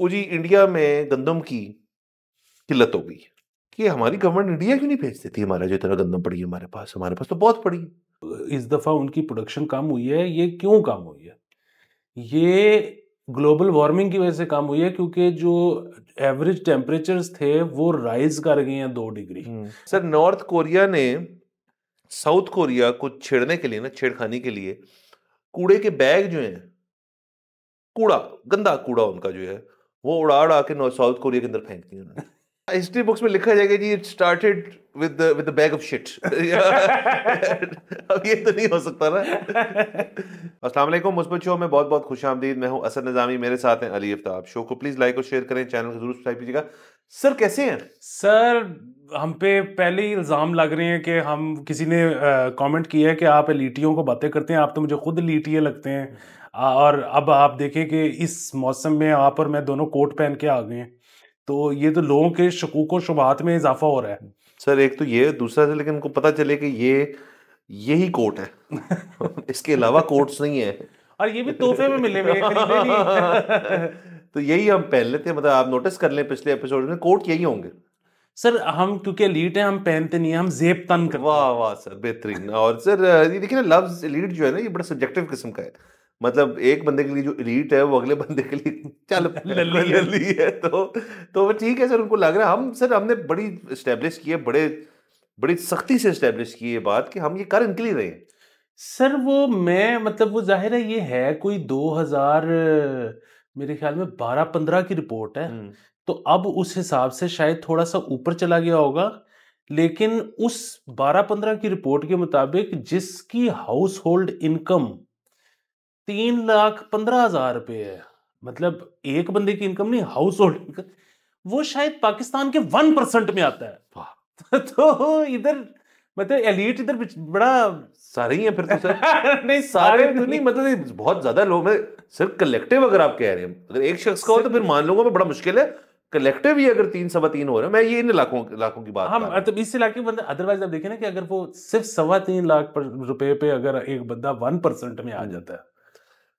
वो जी इंडिया में गंदम की किल्लत हो गई कि हमारी गवर्नमेंट इंडिया क्यों नहीं भेजती थी हमारा जो इतना गंदम पड़ी है हमारे पास हमारे पास तो बहुत पड़ी है इस दफ़ा उनकी प्रोडक्शन कम हुई है ये क्यों कम हुई है ये ग्लोबल वार्मिंग की वजह से कम हुई है क्योंकि जो एवरेज टेम्परेचर थे वो राइज कर गए हैं दो डिग्री हम्म। सर नॉर्थ कोरिया ने साउथ कोरिया को छेड़ने के लिए ना छेड़खानी के लिए कूड़े के बैग जो है कूड़ा गंदा कूड़ा उनका जो है वो उड़ा उड़ा के साउथ कोरिया के अंदर फेंक दी उन्होंने हिस्ट्री बुक्स में लिखा जाएगा जी it started with with the bag of shit अब ये तो नहीं हो सकता ना अस्सलाम वालेकुम मुस्बत शो में बहुत बहुत खुश आमदीद मैं हूँ असद नजामी मेरे साथ हैं अली अफ्ताब शो को प्लीज़ लाइक और शेयर करें चैनल को जरूर सब्सक्राइब कीजिएगा सर कैसे हैं सर हम पे पहले ही इल्ज़ाम लग रहे हैं कि हम किसी ने कमेंट किया है कि आप लीटियों को बातें करते हैं आप तो मुझे खुद लीटिए लगते हैं और अब आप देखें कि इस मौसम में आप और मैं दोनों कोट पहन के आ गए हैं तो ये तो लोगों के शकूक और शुभात में इजाफा हो रहा है सर एक तो ये दूसरा से लेकिन उनको पता चले कि ये यही कोट है इसके अलावा कोट्स नहीं है और ये भी तोहफे में मिले हुए तो यही हम पहन लेते हैं मतलब आप नोटिस कर लें पिछले एपिसोड में कोट यही होंगे सर हम क्योंकि लीड है हम पहनते नहीं हम जेब तन करते वाह वाह सर बेहतरीन और सर ये देखिए ना लव्स लीड जो है ना ये बड़ा सब्जेक्टिव किस्म का है मतलब एक बंदे के लिए जो इलीट है वो अगले बंदे के लिए चल लल्ली, लल्ली है।, है तो तो ठीक है सर उनको लग रहा है हम सर हमने बड़ी इस्टेब्लिश की है बड़े बड़ी सख्ती से इस्टेब्लिश की है बात कि हम ये कर इनके लिए रहे हैं सर वो मैं मतलब वो जाहिर है ये है कोई 2000 मेरे ख्याल में 12-15 की रिपोर्ट है हम्म। तो अब उस हिसाब से शायद थोड़ा सा ऊपर चला गया होगा लेकिन उस 12-15 की रिपोर्ट के मुताबिक जिसकी हाउस होल्ड इनकम तीन लाख पंद्रह हजार रुपये है मतलब एक बंदे की इनकम नहीं हाउस होल्ड इनकम वो शायद पाकिस्तान के वन परसेंट में आता है तो इधर मतलब एलिट इधर बड़ा सारे ही है फिर तो सर नहीं सारे तो नहीं, मतलब बहुत ज्यादा लोग मैं सिर्फ कलेक्टिव अगर आप कह रहे हैं अगर एक शख्स का हो तो फिर मान लूंगा मैं बड़ा मुश्किल है कलेक्टिव ही अगर तीन सवा तीन हो रहे हैं मैं ये इन लाखों लाखों की बात हाँ मतलब इस इलाके बंदे अदरवाइज आप देखें ना कि अगर वो सिर्फ सवा तीन लाख रुपए पे अगर एक बंदा वन परसेंट में आ हम्म। जाता है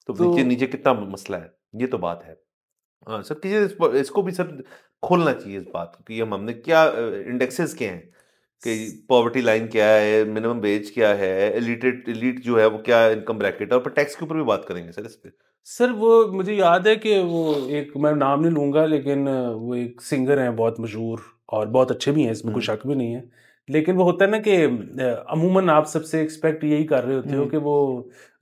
तो, तो नीचे नीचे कितना मसला है ये तो बात है हाँ सर कि इस, इसको भी सर खोलना चाहिए इस बात को कि हम हमने क्या इंडेक्सेस क्या हैं कि पॉवर्टी लाइन क्या है मिनिमम वेज क्या है एलिटेड एलिट जो है वो क्या इनकम ब्रैकेट है और टैक्स के ऊपर भी बात करेंगे सर इस पर सर वो मुझे याद है कि वो एक मैं नाम नहीं लूँगा लेकिन वो एक सिंगर हैं बहुत मशहूर और बहुत अच्छे भी हैं इसमें कोई शक भी नहीं है लेकिन वो होता है ना कि अमूमन आप सबसे एक्सपेक्ट यही कर रहे होते हो हम्म। कि वो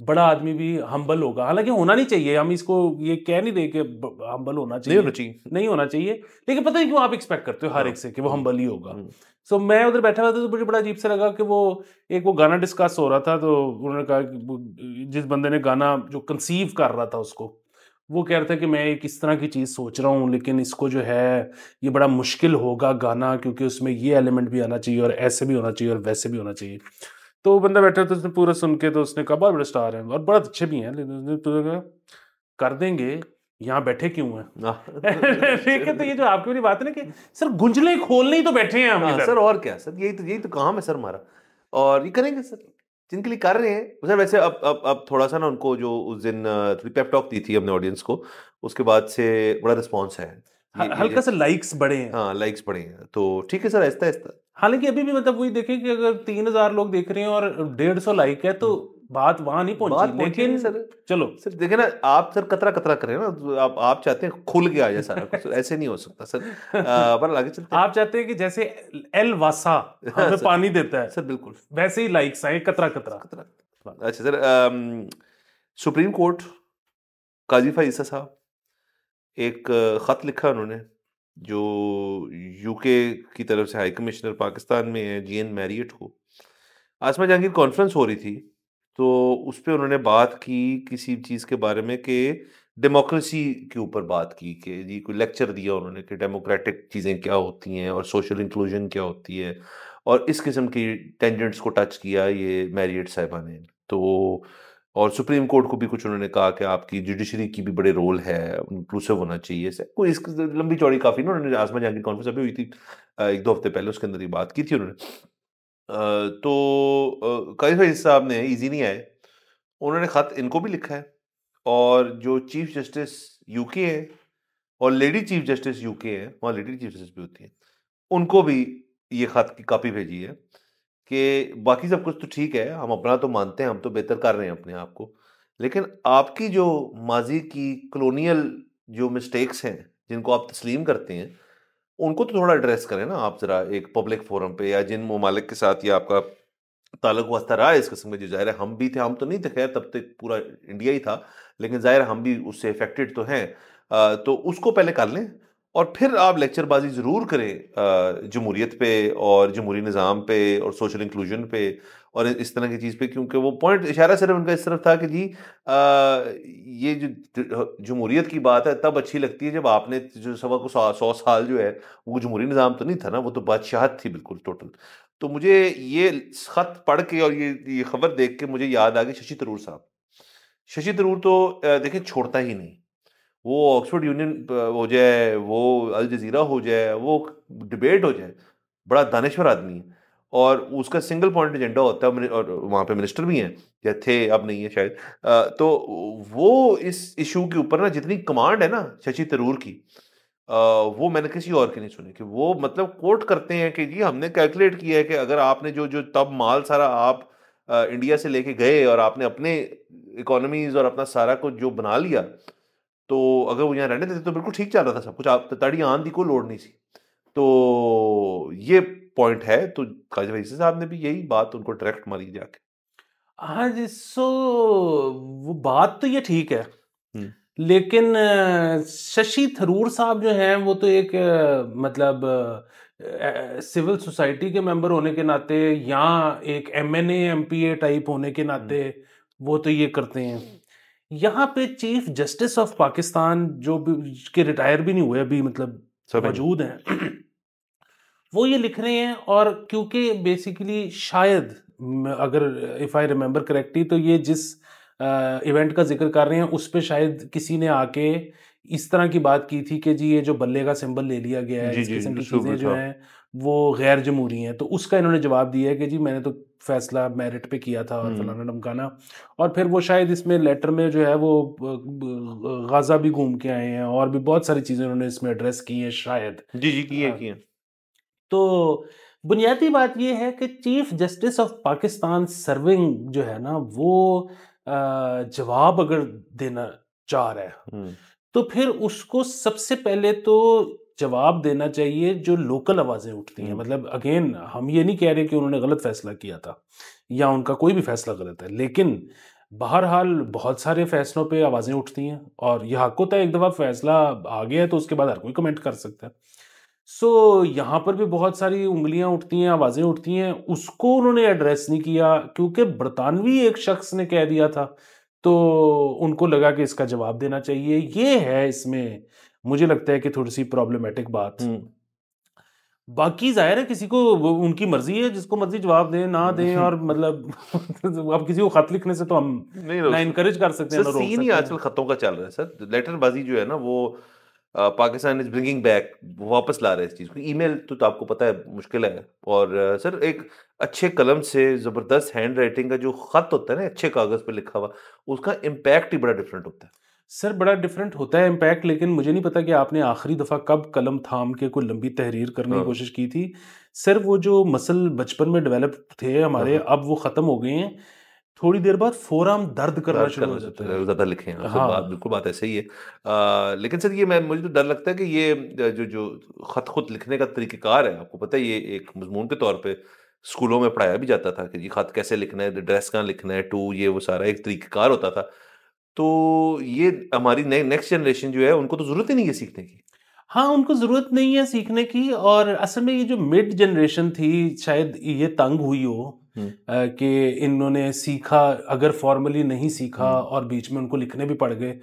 बड़ा आदमी भी हम्बल होगा हालांकि होना नहीं चाहिए हम इसको ये कह नहीं रहे कि हम्बल होना चाहिए नहीं होना चाहिए नहीं होना चाहिए लेकिन पता है क्यों आप एक्सपेक्ट करते हो हर हाँ। एक से कि वो हम्बल ही होगा सो हम्म। so, मैं उधर बैठा हुआ था तो मुझे बड़ा अजीब सा लगा कि वो एक वो गाना डिस्कस हो रहा था तो उन्होंने कहा कि जिस बंदे ने गाना जो कंसीव कर रहा था उसको वो कह रहा था कि मैं एक इस तरह की चीज़ सोच रहा हूँ लेकिन इसको जो है ये बड़ा मुश्किल होगा गाना क्योंकि उसमें ये एलिमेंट भी आना चाहिए और ऐसे भी होना चाहिए और वैसे भी होना चाहिए तो वो बंदा बैठा तो उसने पूरा सुन के तो उसने कहा बहुत बड़े स्टार हैं और बड़ा अच्छे भी हैं लेकिन तो कर देंगे यहाँ बैठे क्यों हैं ठीक है तो ये जो आपकी वाली बात है ना कि सर गुंजले खोलने ही तो बैठे हैं हम हाँ, सर और क्या सर यही तो यही तो काम है सर हमारा और ये करेंगे सर जिनके लिए कर रहे हैं सर वैसे अब अब अब थोड़ा सा ना उनको जो उस दिन थोड़ी पेपटॉक दी थी अपने ऑडियंस को उसके बाद से बड़ा रिस्पॉन्स है हल्का सा लाइक्स बढ़े हैं हाँ लाइक्स बढ़े हैं तो ठीक है सर ऐसा ऐसा हालांकि अभी भी मतलब वही देखें कि अगर तीन हजार लोग देख रहे हैं और डेढ़ सौ लाइक है तो हम्म। बात वहां नहीं पहुंची बात लेकिन सर चलो सर देखे ना आप सर कतरा कतरा करें ना तो आप आप चाहते हैं खुल के आ जाए सारा कुछ तो ऐसे नहीं हो सकता सर पर आगे चलते आप चाहते हैं कि जैसे एल वासा हमें हाँ, पानी देता है सर बिल्कुल वैसे ही लाइक सा कतरा कतरा कतरा अच्छा sir Supreme Court Qazi Faez Isa साहब एक ख़त लिखा उन्होंने जो यूके की तरफ से हाई कमिश्नर पाकिस्तान में है जी एन मैरियट को आसमा जहांगीर कॉन्फ्रेंस हो रही थी तो उस पर उन्होंने बात की किसी चीज़ के बारे में कि डेमोक्रेसी के ऊपर बात की कि जी कोई लेक्चर दिया उन्होंने कि डेमोक्रेटिक चीज़ें क्या होती हैं और सोशल इंक्लूजन क्या होती है और इस किस्म की टेंजेंट्स को टच किया ये मैरियट साहिबा ने तो और सुप्रीम कोर्ट को भी कुछ उन्होंने कहा कि आपकी जुडिशरी की भी बड़े रोल है इंक्लूसिव होना चाहिए कोई इस लंबी चौड़ी काफ़ी ना उन्होंने आसमा जहाँ की कॉन्फ्रेंस अभी हुई थी एक दो हफ्ते पहले उसके अंदर ये बात की थी उन्होंने तो कई फैज साहब ने इजी नहीं आए उन्होंने ख़त इनको भी लिखा है और जो चीफ जस्टिस यूके हैं और लेडी चीफ जस्टिस यूके हैं वहाँ लेडी चीफ जस्टिस भी होती हैं उनको भी ये ख़त की कापी भेजी है कि बाकी सब कुछ तो ठीक है हम अपना तो मानते हैं हम तो बेहतर कर रहे हैं अपने आप को लेकिन आपकी जो माजी की कलोनियल जो मिस्टेक्स हैं जिनको आप तस्लीम करते हैं उनको तो थोड़ा एड्रेस करें ना आप ज़रा एक पब्लिक फोरम पे या जिन ममालिक के साथ ये आपका ताल्लुक वास्ता रहा है इस किस्म का जो ज़ाहिर है हम भी थे हम तो नहीं थे खैर तब तक तो पूरा इंडिया ही था लेकिन ज़ाहिर हम भी उससे अफेक्टेड तो हैं तो उसको पहले कर लें और फिर आप लेक्चरबाजी ज़रूर करें जमहूरीत पे और जमहूरी निज़ाम पे और सोशल इंक्लूजन पे और इस तरह की चीज़ पे क्योंकि वो पॉइंट इशारा सिर्फ उनका इस तरफ था कि जी आ, ये जो जमहूरीत की बात है तब अच्छी लगती है जब आपने जो सवा को सौ सौ साल जो है वो जमहूरी निज़ाम तो नहीं था ना वो तो बादशाहत थी बिल्कुल टोटल तो मुझे ये ख़त पढ़ के और ये ये खबर देख के मुझे याद आ गई शशि तरूर साहब शशि तरूर तो देखें छोड़ता ही नहीं वो ऑक्सफोर्ड यूनियन हो जाए वो अल जजीरा हो जाए वो डिबेट हो जाए बड़ा दानश्वर आदमी है और उसका सिंगल पॉइंट एजेंडा होता है और वहाँ पे मिनिस्टर भी हैं या थे अब नहीं है शायद तो वो इस इशू के ऊपर ना जितनी कमांड है ना शशि तरूर की वो मैंने किसी और की नहीं सुनी कि वो मतलब कोट करते हैं कि जी हमने कैलकुलेट किया है कि अगर आपने जो जो तब माल सारा आप इंडिया से लेके गए और आपने अपने इकोनॉमीज और अपना सारा कुछ जो बना लिया तो अगर वो यहाँ रहने देते तो बिल्कुल ठीक चल रहा था सब कुछ आप तड़ी आन की कोई लोड नहीं थी तो ये पॉइंट है तो काजी भाई साहब ने भी यही बात उनको डायरेक्ट मारी जाके हाँ जी सो वो बात तो ये ठीक है हम्म। लेकिन शशि थरूर साहब जो हैं वो तो एक मतलब सिविल सोसाइटी के मेंबर होने के नाते या एक M N M P A type होने के हम्म। नाते वो तो ये करते हैं यहाँ पे चीफ जस्टिस ऑफ पाकिस्तान जो भी, के रिटायर भी नहीं हुए अभी मतलब मौजूद हैं वो ये लिख रहे हैं और क्योंकि बेसिकली शायद अगर इफ आई रिमेम्बर करेक्टली तो ये जिस इवेंट का जिक्र कर रहे हैं उस पर शायद किसी ने आके इस तरह की बात की थी कि जी ये जो बल्ले का सिंबल ले लिया गया है इस किस्म की चीज़ें जो हैं वो गैर जमहूरी हैं तो उसका इन्होंने जवाब दिया है कि जी मैंने तो फैसला मेरिट पे किया था और हम्म। फलाना नमकाना और फिर वो शायद इसमें लेटर में जो है वो गाजा भी घूम के आए हैं और भी बहुत सारी चीज़ें उन्होंने इसमें एड्रेस की हैं शायद जी जी की है हाँ। तो बुनियादी बात ये है कि chief justice of Pakistan serving जो है ना वो जवाब अगर देना चाह रहा है हम्म। तो फिर उसको सबसे पहले तो जवाब देना चाहिए जो लोकल आवाज़ें उठती हैं हम्म। मतलब अगेन हम ये नहीं कह रहे कि उन्होंने गलत फैसला किया था या उनका कोई भी फैसला गलत है लेकिन बहरहाल बहुत सारे फैसलों पे आवाज़ें उठती हैं और यह हक होता है एक दफ़ा फैसला आ गया है तो उसके बाद हर कोई कमेंट कर सकता है सो so, यहाँ पर भी बहुत सारी उंगलियाँ उठती हैं आवाज़ें उठती हैं उसको उन्होंने एड्रेस नहीं किया क्योंकि बरतानवी एक शख्स ने कह दिया था तो उनको लगा कि इसका जवाब देना चाहिए ये है इसमें मुझे लगता है कि थोड़ी सी प्रॉब्लमेटिक बात बाकी जाहिर है किसी को उनकी मर्जी है जिसको मर्जी जवाब दें ना दें और मतलब आप किसी को खत लिखने से तो हम तो ना इनकरेज कर सकते हैं सीन ही आजकल खतों का चल रहा है सर लेटरबाजी जो है ना वो पाकिस्तान इज ब्रिंगिंग बैक वापस ला रहे हैं इस चीज़ को ईमेल तो, तो आपको पता है मुश्किल है और सर एक अच्छे कलम से ज़बरदस्त हैंड राइटिंग का जो ख़त होता है ना अच्छे कागज़ पर लिखा हुआ उसका इम्पैक्ट ही बड़ा डिफरेंट होता है सर बड़ा डिफरेंट होता है इम्पैक्ट लेकिन मुझे नहीं पता कि आपने आखिरी दफ़ा कब कलम थाम के कोई लंबी तहरीर करने की हाँ। कोशिश की थी सर वो जो मसल बचपन में डेवलप थे हमारे हाँ। अब वो ख़त्म हो गए हैं थोड़ी देर बाद फोराम दर्द करना शुरू हो जाता है ज़्यादा लिखे हैं हाँ। बात बिल्कुल बात ऐसे ही है आ, लेकिन सर ये मैं मुझे तो डर लगता है कि ये जो जो ख़त खुद लिखने का तरीक़ेकार है आपको पता है ये एक मजमून के तौर पर स्कूलों में पढ़ाया भी जाता था कि ये ख़त कैसे लिखना है ड्रेस कहाँ लिखना है टू ये वो सारा एक तरीक़ेकार होता था तो ये हमारी ने, नेक्स्ट जनरेशन जो है उनको तो ज़रूरत ही नहीं है सीखने की हाँ उनको ज़रूरत नहीं है सीखने की और असल में ये जो मिड जनरेशन थी शायद ये तंग हुई हो हम्म। कि इन्होंने सीखा अगर फॉर्मली नहीं सीखा हम्म। और बीच में उनको लिखने भी पड़ गए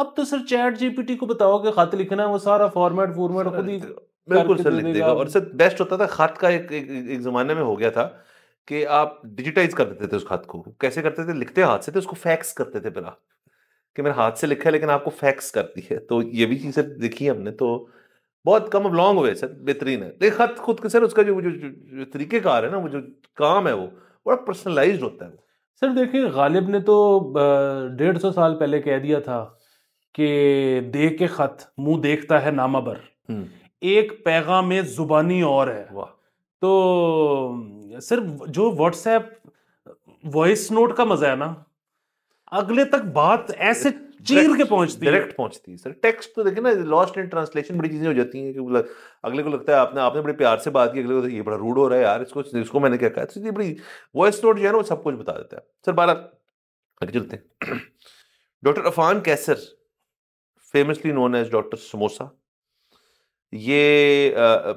अब तो सर चैट जीपीटी को बताओ कि खत लिखना है वो सारा फॉर्मेट फॉर्मेट खुद ही तो बिल्कुल सर लिख देगा और सर बेस्ट होता था खत का एक एक, एक जमाने में हो गया था कि आप डिजिटाइज कर देते थे उस खत को कैसे करते थे लिखते हाथ से थे उसको फैक्स करते थे बिना कि मेरे हाथ से लिखा है लेकिन आपको फैक्स करती है तो ये भी चीज़ें देखी हमने तो बहुत कम अब लॉन्ग हुए सर बेहतरीन है देख खत खुद के सर उसका जो जो, जो, जो तरीकेकार है ना वो जो काम है वो बड़ा पर्सनलाइज होता है सर देखिए गालिब ने तो डेढ़ सौ साल पहले कह दिया था कि दे के खत मुंह देखता है नामा भर हम्म। एक पैगाम में जुबानी और है वाह तो सर जो व्हाट्सएप वॉइस नोट का मजा है ना अगले तक बात ऐसे चीर के पहुंचती डायरेक्ट पहुंचती है सर टेक्स्ट तो देखिए ना लॉस्ट इन ट्रांसलेशन बड़ी चीजें हो जाती हैं कि मतलब अगले को लगता है आपने आपने बड़े प्यार से बात की अगले को ये बड़ा रूड हो रहा है यार इसको इसको मैंने क्या कहा तो ये बड़ी वॉइस नोट जो है ना वो सब कुछ बता देता है सर बारह आगे चलते हैं doctor Affan Kaiser famously known as doctor samosa ये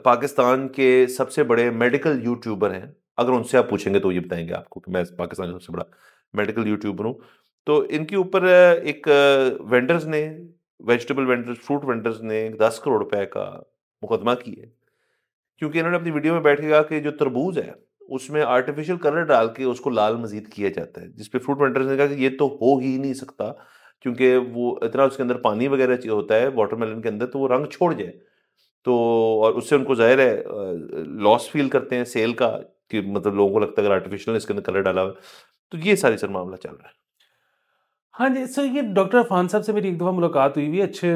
पाकिस्तान के सबसे बड़े मेडिकल यूट्यूबर हैं अगर उनसे आप पूछेंगे तो ये बताएंगे आपको कि मैं पाकिस्तान का सबसे बड़ा मेडिकल यूट्यूबर हूँ तो इनके ऊपर एक वेंडर्स ने वेजिटेबल वेंडर्स फ्रूट वेंडर्स ने दस करोड़ रुपए का मुकदमा किया क्योंकि इन्होंने अपनी वीडियो में बैठ के कहा कि जो तरबूज है उसमें आर्टिफिशियल कलर डाल के उसको लाल मजीद किया जाता है जिसपे फ्रूट वेंडर्स ने कहा कि ये तो हो ही नहीं सकता क्योंकि वो इतना उसके अंदर पानी वगैरह होता है वाटरमेलन के अंदर तो वो रंग छोड़ जाए तो और उससे उनको जाहिर है लॉस फील करते हैं सेल का कि मतलब लोगों को लगता है अगर आर्टिफिशियल इसके अंदर कलर डाला हुआ तो ये सारी सर मामला चल रहा है हाँ जी सर ये डॉक्टर अफान साहब से मेरी एक दफ़ा मुलाकात हुई हुई अच्छे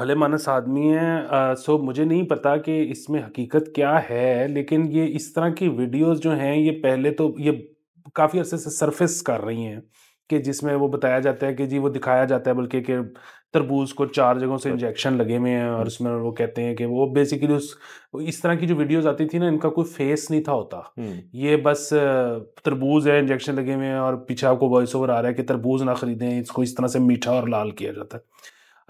भले मानस आदमी हैं सो मुझे नहीं पता कि इसमें हकीकत क्या है लेकिन ये इस तरह की वीडियोस जो हैं ये पहले तो ये काफ़ी अरसे से सरफेस कर रही हैं कि जिसमें वो बताया जाता है कि जी वो दिखाया जाता है बल्कि कि तरबूज को चार जगहों से इंजेक्शन लगे हुए हैं और हम्म। उसमें वो कहते हैं कि वो बेसिकली उस इस तरह की जो वीडियोस आती थी ना इनका कोई फेस नहीं था होता हम्म। ये बस तरबूज है इंजेक्शन लगे हुए हैं और पीछे आपको वॉइस ओवर आ रहा है कि तरबूज ना खरीदें इसको इस तरह से मीठा और लाल किया जाता है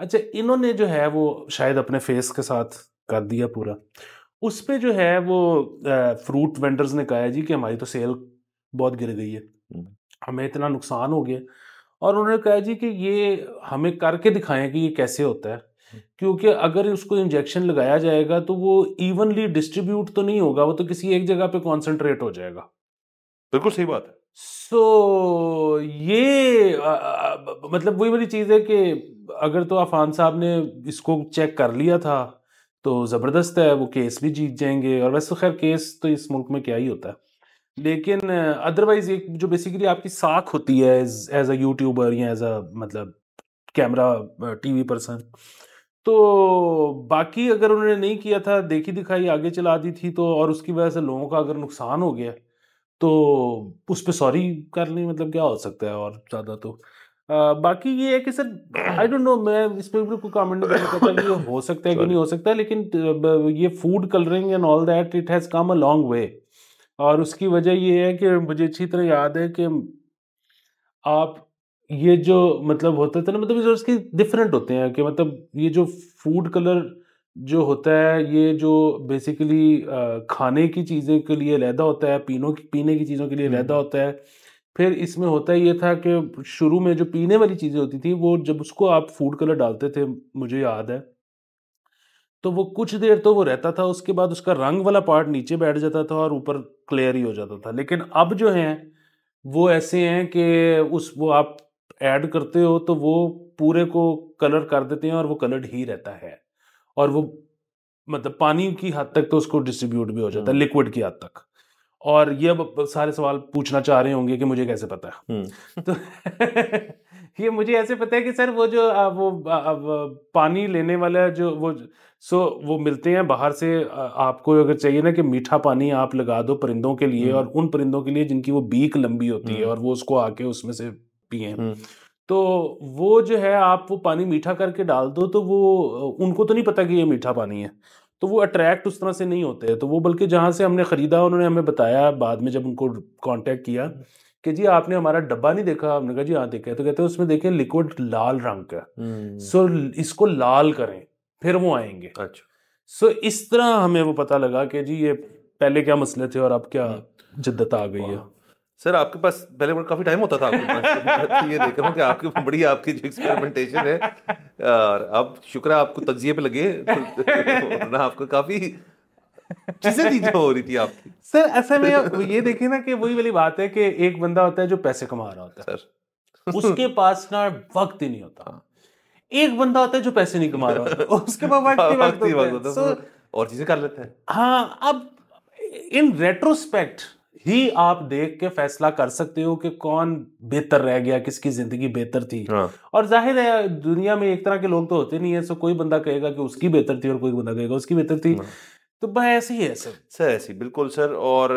अच्छा इन्होंने जो है वो शायद अपने फेस के साथ कर दिया पूरा उस पर जो है वो फ्रूट वेंडर्स ने कहा है जी कि हमारी तो सेल बहुत गिर गई है हम्म। हमें इतना नुकसान हो गया और उन्होंने कहा जी कि ये हमें करके दिखाएं कि ये कैसे होता है क्योंकि अगर उसको इंजेक्शन लगाया जाएगा तो वो इवनली डिस्ट्रीब्यूट तो नहीं होगा वो तो किसी एक जगह पे कॉन्सेंट्रेट हो जाएगा बिल्कुल सही बात है सो so, ये आ, आ, मतलब वही वाली चीज़ है कि अगर तो अफान साहब ने इसको चेक कर लिया था तो ज़बरदस्त है वो केस भी जीत जाएंगे और वैसे तो खैर केस तो इस मुल्क में क्या ही होता है लेकिन अदरवाइज एक जो बेसिकली आपकी साख होती है एज मतलब अ यूट्यूबर या एज अ मतलब कैमरा टीवी पर्सन तो बाकी अगर उन्होंने नहीं किया था देखी दिखाई आगे चला दी थी तो और उसकी वजह से लोगों का अगर नुकसान हो गया तो उस पर सॉरी कर ली मतलब क्या हो सकता है और ज़्यादा तो आ, बाकी ये है कि सर आई डोंट नो मैं इस पर बिल्कुल कॉमेंट नहीं करता कि ये हो सकता है कि नहीं हो सकता है लेकिन ये food colouring and all that it has come a long way और उसकी वजह ये है कि मुझे अच्छी तरह याद है कि आप ये जो मतलब होता था ना मतलब जो उसकी डिफरेंट होते हैं कि मतलब ये जो फूड कलर जो होता है ये जो बेसिकली खाने की चीज़ें के लिए लहदा होता है पीनों की पीने की चीज़ों के लिए लहदा हम्म। होता है फिर इसमें होता ये था कि शुरू में जो पीने वाली चीज़ें होती थी वो जब उसको आप फूड कलर डालते थे मुझे याद है तो वो कुछ देर तो वो रहता था उसके बाद उसका रंग वाला पार्ट नीचे बैठ जाता था और ऊपर क्लियर ही हो जाता था लेकिन अब जो है वो ऐसे हैं कि उस वो आप ऐड करते हो तो वो पूरे को कलर कर देते हैं और वो कलर्ड ही रहता है और वो मतलब पानी की हद तक तो उसको डिस्ट्रीब्यूट भी हो जाता है लिक्विड हम्म। की हद तक और ये अब सारे सवाल पूछना चाह रहे होंगे कि मुझे कैसे पता है हम्म। तो ये मुझे ऐसे पता है कि सर वो जो आ, वो आ, आ, पानी लेने वाला जो वो सो so, वो मिलते हैं बाहर से आपको अगर चाहिए ना कि मीठा पानी आप लगा दो परिंदों के लिए हम्म। और उन परिंदों के लिए जिनकी वो बीक लंबी होती है हम्म। और वो उसको आके उसमें से पिए हम्म। तो वो जो है आप वो पानी मीठा करके डाल दो तो वो उनको तो नहीं पता कि ये मीठा पानी है तो वो अट्रैक्ट उस तरह से नहीं होते तो वो बल्कि जहाँ से हमने ख़रीदा उन्होंने हमें बताया बाद में जब उनको कांटेक्ट किया कि जी आपने हमारा डब्बा नहीं देखा हमने कहा जी हाँ देखा है तो कहते हैं उसमें देखें लिक्विड लाल रंग का सो इसको लाल करें फिर वो आएंगे अच्छा सो so, इस तरह हमें वो पता लगा कि जी ये पहले क्या मसले थे और अब क्या जिद्दत आ गई है सर आपके पास पहले बड़ा काफ़ी टाइम होता था आपके पास तो तो ये देख रहा हूँ कि आपकी बड़ी आपकी जो एक्सपेरिमेंटेशन है और अब शुक्र आपको तजिए पे लगे तो ना आपको काफ़ी चीज़ें थी जो हो रही थी आपकी सर ऐसा में ये देखे ना कि वही वाली बात है कि एक बंदा होता है जो पैसे कमा रहा होता है सर उसके पास ना वक्त ही नहीं होता हाँ। एक बंदा होता है जो पैसे नहीं कमा रहा उसके बाद भागती भागती so, और चीजें कर लेते हैं हाँ अब इन रेट्रोस्पेक्ट ही आप देख के फैसला कर सकते हो कि कौन बेहतर रह गया किसकी जिंदगी बेहतर थी हाँ। और जाहिर है दुनिया में एक तरह के लोग तो होते नहीं है सो कोई बंदा कहेगा कि उसकी बेहतर थी और कोई बंदा कहेगा उसकी बेहतर थी हाँ। तो भाई ऐसे ही है सर सर ऐसे बिल्कुल सर और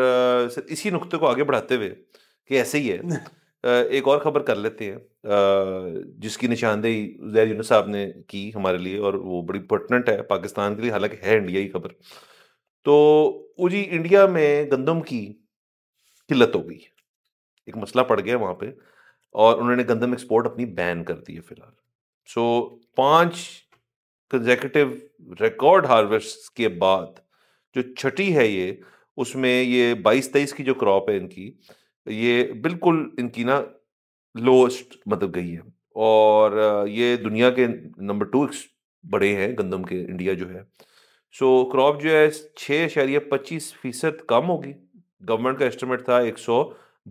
सर इसी नुक्ते को आगे बढ़ाते हुए कि ऐसे ही है एक और खबर कर लेते हैं जिसकी निशानदेही जैर यूनस साहब ने की हमारे लिए और वो बड़ी इंपॉर्टेंट है पाकिस्तान के लिए हालांकि है इंडिया की खबर तो वो जी इंडिया में गंदम की किल्लत हो गई एक मसला पड़ गया वहाँ पे और उन्होंने गंदम एक्सपोर्ट अपनी बैन कर दी है फिलहाल सो पांच कंजेकटिव रिकॉर्ड हार्वेस्ट के बाद जो छठी है ये उसमें ये बाईस तेईस की जो क्रॉप है इनकी ये बिल्कुल इनकी ना लोएस्ट मतलब गई है और ये दुनिया के नंबर टू बड़े हैं गंदम के इंडिया जो है सो क्रॉप जो है छः इशारिया पच्चीस फीसद कम होगी गवर्नमेंट का एस्टिमेट था एक सौ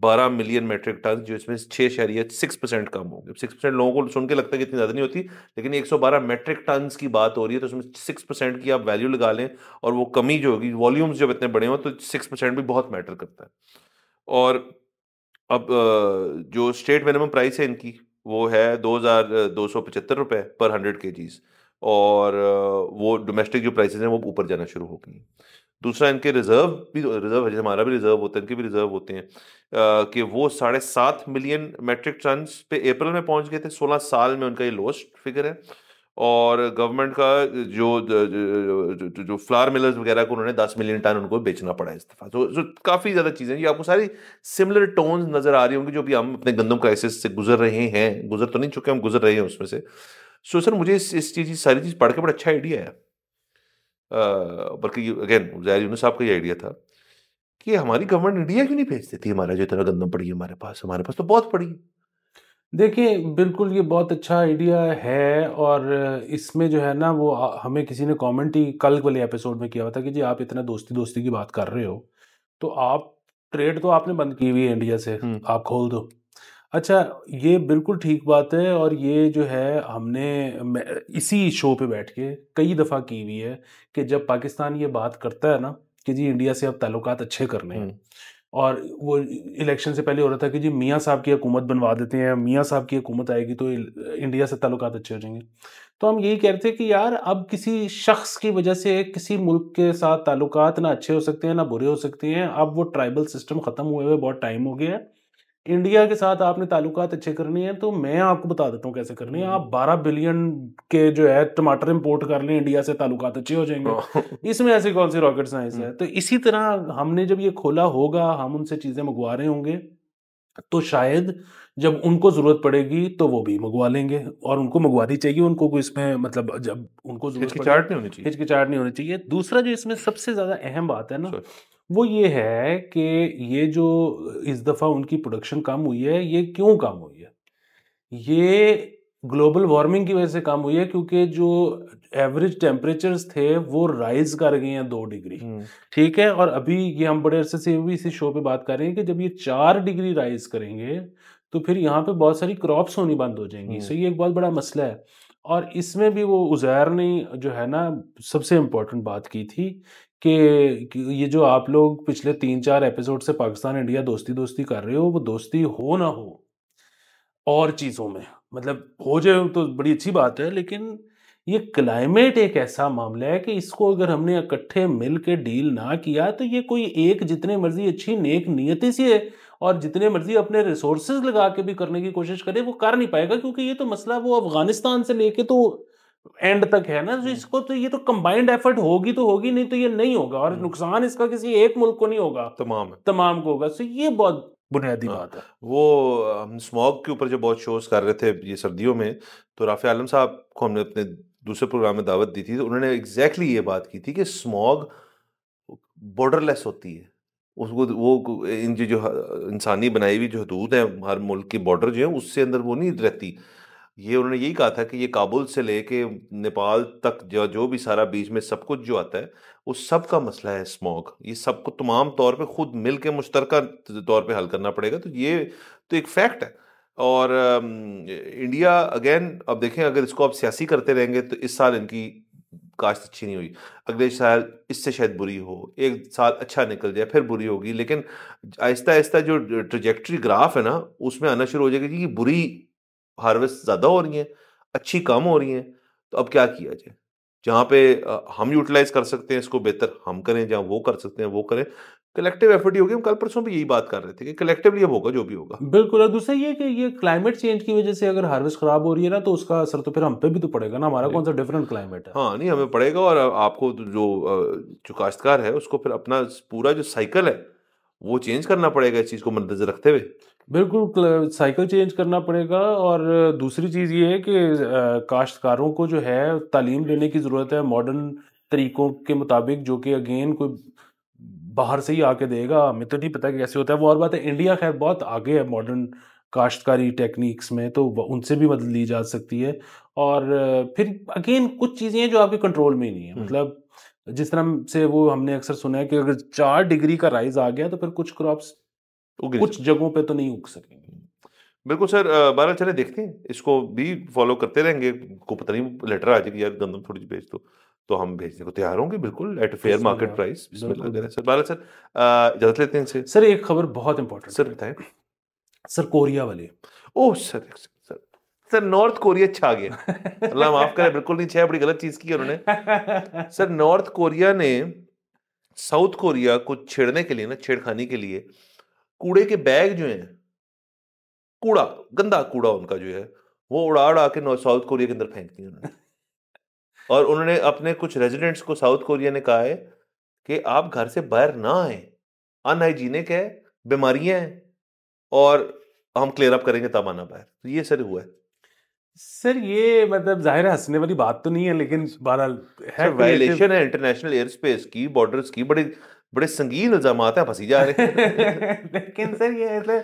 बारह मिलियन मेट्रिक टन जो इसमें छः इशारिया सिक्स परसेंट कम होगी सिक्स परसेंट लोगों को सुन के लगता है कि इतनी ज़्यादा नहीं होती लेकिन एक सौ बारह मेट्रिक टन की बात हो रही है तो उसमें सिक्स परसेंट की आप वैल्यू लगा लें और वो कमी जो होगी वॉल्यूम्स जब इतने बड़े हों तो सिक्स परसेंट भी बहुत मैटर करता है और अब जो स्टेट मिनिमम प्राइस है इनकी वो है दो हज़ार दो सौ पचहत्तर रुपये पर हंड्रेड के जीज़ और वो डोमेस्टिक जो प्राइसेस हैं वो ऊपर जाना शुरू हो गई दूसरा इनके रिज़र्व भी रिज़र्व है हमारा भी रिज़र्व होता है इनके भी रिज़र्व होते हैं कि वो साढ़े सात मिलियन मेट्रिक टन पे अप्रैल में पहुंच गए थे सोलह साल में उनका ये लोस्ट फिगर है और गवर्नमेंट का जो जो, जो फ्लावर मिलर्स वगैरह को उन्होंने दस मिलियन टन उनको बेचना पड़ा इस दफ़ा तो, तो काफ़ी ज़्यादा चीज़ें ये आपको सारी सिमिलर टोन्स नज़र आ रही होंगी जो भी हम अपने गंदम क्राइसिस से गुजर रहे हैं गुजर तो नहीं चुके हम गुजर रहे हैं उसमें से सो सर मुझे इस इस चीज़ सारी चीज़ पढ़ के बड़ा अच्छा आइडिया है बल्कि अगेन जाहिर साहब का ये आइडिया था कि हमारी गवर्नमेंट इंडिया क्यों नहीं भेज देती हमारा जो इतना गंदम पड़ी है हमारे पास हमारे पास तो बहुत पड़ी है देखिए बिल्कुल ये बहुत अच्छा आइडिया है और इसमें जो है ना वो हमें किसी ने कमेंट ही कल वाले एपिसोड में किया हुआ था कि जी आप इतना दोस्ती दोस्ती की बात कर रहे हो तो आप ट्रेड तो आपने बंद की हुई है इंडिया से हम्म। आप खोल दो अच्छा ये बिल्कुल ठीक बात है और ये जो है हमने इसी शो पे बैठ के कई दफ़ा की हुई है कि जब पाकिस्तान ये बात करता है ना कि जी इंडिया से अब तल्लुत अच्छे करने हैं हम्म। और वो इलेक्शन से पहले हो रहा था कि जी मियाँ साहब की हुकूमत बनवा देते हैं मियाँ साहब की हुकूमत आएगी तो इंडिया से ताल्लुक अच्छे हो जाएंगे तो हम यही कह रहे थे कि यार अब किसी शख्स की वजह से किसी मुल्क के साथ ताल्लुक ना अच्छे हो सकते हैं ना बुरे हो सकते हैं अब वो ट्राइबल सिस्टम ख़त्म हुए हुए बहुत टाइम हो गया है इंडिया के साथ आपने ताल्लुक अच्छे करने हैं तो मैं आपको बता देता हूँ कैसे करनी है हम्म। आप 12 बिलियन के जो है टमाटर इंपोर्ट कर लें इंडिया से ताल्लुक अच्छे हो जाएंगे इसमें ऐसी कौन सी रॉकेट साइंस है हम्म। तो इसी तरह हमने जब ये खोला होगा हम उनसे चीज़ें मंगवा रहे होंगे तो शायद जब उनको ज़रूरत पड़ेगी तो वो भी मंगवा लेंगे और उनको मंगवानी चाहिए उनको को इसमें मतलब जब उनको हिचकिचाहट नहीं होनी चाहिए हिचकिचाहट नहीं होनी चाहिए दूसरा जो इसमें सबसे ज़्यादा अहम बात है ना वो ये है कि ये जो इस दफ़ा उनकी प्रोडक्शन कम हुई है ये क्यों कम हुई है ये ग्लोबल वार्मिंग की वजह से कम हुई है क्योंकि जो एवरेज टेम्परेचर्स थे वो राइज कर गए हैं दो डिग्री हम्म। ठीक है और अभी ये हम बड़े अरसे से भी इसी शो पे बात कर रहे हैं कि जब ये चार डिग्री राइज करेंगे तो फिर यहाँ पे बहुत सारी क्रॉप्स होनी बंद हो जाएंगी हम्म। सो ये एक बहुत बड़ा मसला है और इसमें भी वो उजैर ने जो है ना सबसे इम्पोर्टेंट बात की थी कि ये जो आप लोग पिछले तीन चार एपिसोड से पाकिस्तान इंडिया दोस्ती दोस्ती कर रहे हो वो दोस्ती हो ना हो और चीज़ों में मतलब हो जाए तो बड़ी अच्छी बात है लेकिन ये क्लाइमेट एक ऐसा मामला है कि इसको अगर हमने इकट्ठे मिल के डील ना किया तो ये कोई एक जितने मर्जी अच्छी नेक सी से और जितने मर्जी अपने रिसोर्सेज लगा के भी करने की कोशिश करे वो कर नहीं पाएगा क्योंकि ये तो मसला वो अफगानिस्तान से लेके तो एंड तक है ना तो हम्म। इसको तो ये तो कंबाइंड एफर्ट होगी तो होगी नहीं तो ये नहीं होगा और हम्म। नुकसान इसका किसी एक मुल्क को नहीं होगा तमाम तमाम को होगा सो तो ये बहुत बुनियादी हाँ, बात है वो हम स्मॉग के ऊपर जब बहुत शोज कर रहे थे ये सर्दियों में तो राफे आलम साहब को हमने अपने दूसरे प्रोग्राम में दावत दी थी तो उन्होंने एग्जैक्टली exactly ये बात की थी कि स्मॉग बॉर्डरलेस होती है उसको वो इन जो इंसानी बनाई हुई जो हदूद है हर मुल्क की बॉर्डर जो है उससे अंदर वो नहीं रहती ये उन्होंने यही कहा था कि ये काबुल से लेके नेपाल तक जो जो भी सारा बीच में सब कुछ जो आता है उस सब का मसला है स्मॉग ये सबको तमाम तौर पे खुद मिल के मुश्तरक तौर पे हल करना पड़ेगा तो ये तो एक फैक्ट है और इंडिया अगेन अब देखें अगर इसको आप सियासी करते रहेंगे तो इस साल इनकी काश्त अच्छी नहीं हुई अगले साल इससे शायद बुरी हो एक साल अच्छा निकल जाए फिर बुरी होगी लेकिन आहिस्ता आहिस्ता जो ट्रजेक्ट्री ग्राफ है ना उसमें आना शुरू हो जाएगा कि बुरी हार्वेस्ट ज़्यादा हो रही हैं अच्छी कम हो रही हैं तो अब क्या किया जाए जहाँ पे हम यूटिलाइज कर सकते हैं इसको बेहतर हम करें जहाँ वो कर सकते हैं वो करें कलेक्टिव एफर्ट ही होगी हम कल परसों भी यही बात कर रहे थे कि कलेक्टिवली अब होगा जो भी होगा बिल्कुल और दूसरा ये कि ये क्लाइमेट चेंज की वजह से अगर हार्वेस्ट खराब हो रही है ना तो उसका असर तो फिर हम पे भी तो पड़ेगा ना हमारा कौन सा डिफरेंट क्लाइमेट है हाँ नहीं हमें पड़ेगा और आपको जो जो काश्तकार है उसको फिर अपना पूरा जो साइकिल है वो चेंज करना पड़ेगा इस चीज़ को मद्देनजर रखते हुए बिल्कुल साइकिल चेंज करना पड़ेगा और दूसरी चीज़ ये है कि काश्तकारों को जो है तालीम लेने की ज़रूरत है मॉडर्न तरीकों के मुताबिक जो कि अगेन कोई बाहर से ही आके देगा हमें तो नहीं पता कि कैसे होता है वो और बात है इंडिया खैर बहुत आगे है मॉडर्न काश्तकारी टेक्निक्स में तो उनसे भी मदद ली जा सकती है और फिर अगेन कुछ चीज़ें हैं जो आपके कंट्रोल में ही नहीं है हम्म। मतलब जिस तरह से वो हमने अक्सर सुना है कि अगर चार डिग्री का राइज आ गया तो फिर कुछ क्रॉप्स कुछ जगहों पे तो नहीं उग सकेंगे बिल्कुल सर बारह चले देखते हैं इसको भी फॉलो करते रहेंगे को पता नहीं लेटर आ जाएगी यार गंदम थोड़ी भेज दो तो हम भेजने को तैयार होंगे बिल्कुल at fair market price sir बारह सर इजाजत लेते हैं सर एक खबर बहुत इंपॉर्टेंट सर बताएं सर कोरिया वाले oh sir sir North Korea छा गया अल्लाह माफ करे बिल्कुल नहीं छाया बड़ी गलत चीज की उन्होंने सर नॉर्थ कोरिया ने साउथ कोरिया को छेड़ने के लिए ना छेड़खानी के लिए कूड़े के बैग जो हैं कूड़ा गंदा कूड़ा उनका जो है वो उड़ा उड़ा के साउथ कोरिया के अंदर फेंक दिया उन्होंने और उन्होंने अपने कुछ रेजिडेंट्स को साउथ कोरिया ने कहा है कि आप घर से बाहर ना आए अनहाइजीनिक है बीमारियां हैं और हम क्लियर अप करेंगे तब आना बाहर तो ये सर हुआ है सर ये मतलब जाहिर है हंसने वाली बात तो नहीं है लेकिन बहरहाल है वायलेशन है इंटरनेशनल एयर स्पेस की बॉर्डर्स की बड़े बड़े संगीन इल्जाम हैं फंसी जा रहे हैं लेकिन सर ये ऐसा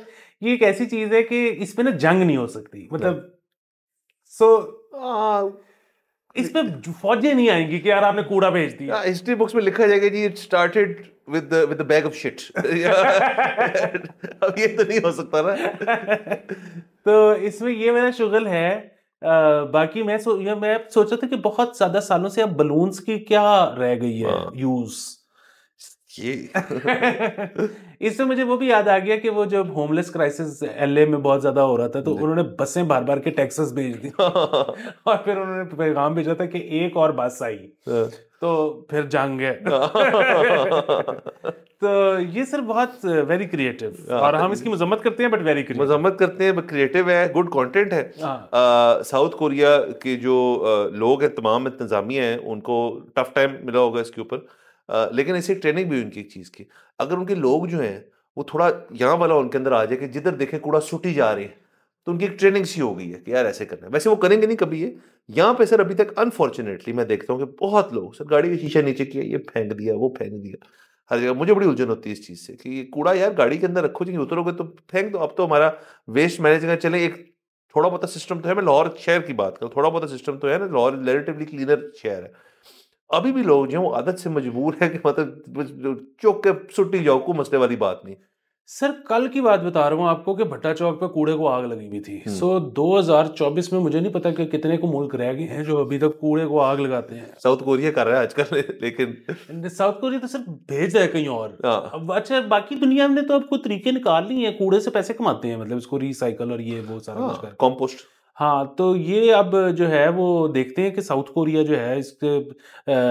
ये एक ऐसी चीज है कि इसमें ना जंग नहीं हो सकती मतलब सो इस फौजें नहीं आएंगी कि यार आपने कूड़ा भेज दिया हिस्ट्री बुक्स में लिखा जाएगा जी it started with with bag of shit अब ये तो नहीं हो सकता ना तो इसमें ये मेरा शुगल है बाकी मैं सो ये मैं सोचा था कि बहुत ज्यादा सालों से अब बलून्स की क्या रह गई है हाँ। यूज इससे मुझे वो भी याद आ गया कि वो जब होमलेस क्राइसिस एलए में बहुत ज्यादा हो रहा था तो उन्होंने बसें बार बार के टैक्सेस भेज दी हाँ। और फिर उन्होंने पैगाम भेजा था कि एक और बस आई हाँ। तो फिर जाएंगे तो ये सर बहुत वेरी uh, क्रिएटिव हाँ, और हम इसकी मजम्मत करते हैं बट वेरी क्रिएटिव मजम्मत करते हैं बट क्रिएटिव है गुड कंटेंट है साउथ हाँ। कोरिया के जो लोग हैं तमाम इंतजामिया हैं उनको टफ टाइम मिला होगा इसके ऊपर लेकिन ऐसी ट्रेनिंग भी उनकी एक चीज़ की अगर उनके लोग जो हैं वो थोड़ा यहाँ वाला उनके अंदर आ जाए कि जिधर देखें कूड़ा सूटी जा रही है तो उनकी एक ट्रेनिंग सी हो गई है कि यार ऐसे करना है वैसे वो करेंगे नहीं कभी ये यहाँ पे सर अभी तक अनफॉर्चुनेटली मैं देखता हूँ कि बहुत लोग सर गाड़ी का शीशा नीचे किया ये फेंक दिया वो फेंक दिया हर जगह मुझे बड़ी उलझन होती है इस चीज़ से कि कूड़ा यार गाड़ी के अंदर रखो जी उतरोगे तो फेंक दो अब तो हमारा वेस्ट मैनेजमेंट चले एक थोड़ा बहुत सिस्टम तो, तो है मैं लाहौर शहर की बात करूँ थोड़ा बहुत सिस्टम तो, तो है ना लाहौर रिलेटिवली क्लीनर शहर है अभी भी लोग जो आदत से मजबूर है कि मतलब चौक के सुटी जाओ को मसले वाली बात नहीं सर कल की बात बता रहा हूँ आपको कि भट्टा चौक पर कूड़े को आग लगी हुई थी हम्म। सो so, 2024 में मुझे नहीं पता कि कितने को मुल्क रह गए हैं जो अभी तक कूड़े को आग लगाते हैं साउथ कोरिया कर रहा है आजकल लेकिन साउथ कोरिया तो सर भेज रहा है कहीं और हाँ। अब अच्छा बाकी दुनिया में तो अब कोई तरीके निकाल लिए हैं कूड़े से पैसे कमाते हैं मतलब इसको रिसाइकल और ये वो सारा हाँ, कॉम्पोस्ट हाँ तो ये अब जो है वो देखते हैं कि साउथ कोरिया जो है इसके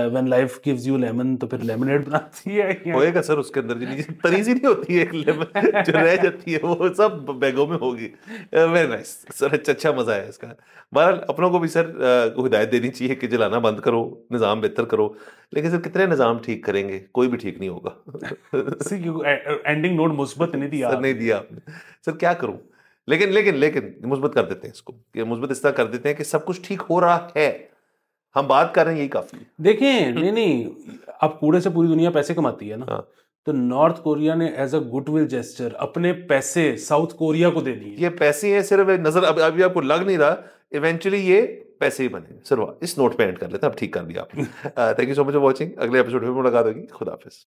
when life gives you lemon तो फिर लेमनेड बनाती है होएगा सर उसके अंदर जी तरीज ही नहीं होती है एक लेमन जो रह जाती है वो सब बैगों में होगी वेरी नाइस सर अच्छा अच्छा मज़ा है इसका बहरहाल अपनों को भी सर को हिदायत देनी चाहिए कि जलाना बंद करो निज़ाम बेहतर करो लेकिन सर कितने निज़ाम ठीक करेंगे कोई भी ठीक नहीं होगा एंडिंग नोट मुस्बत नहीं दिया नहीं दिया सर क्या करूँ लेकिन लेकिन लेकिन मुस्बत कर देते हैं इसको कि मुस्बत इस तरह कर देते हैं कि सब कुछ ठीक हो रहा है हम बात कर रहे हैं यही काफी देखें हम्म। नहीं नहीं अब कूड़े से पूरी दुनिया पैसे कमाती है ना हाँ। तो नॉर्थ कोरिया ने एज अ गुडविल जेस्टर अपने पैसे साउथ कोरिया को दे दिए ये पैसे हैं सिर्फ नजर अभी अभी आपको लग नहीं रहा इवेंचुअली ये पैसे ही बने सिर्फ इस नोट पे एंड कर लेते हैं अब ठीक कर दिया आपने thank you so much for watching अगले एपिसोड में मुलाकात होगी खुदाफिज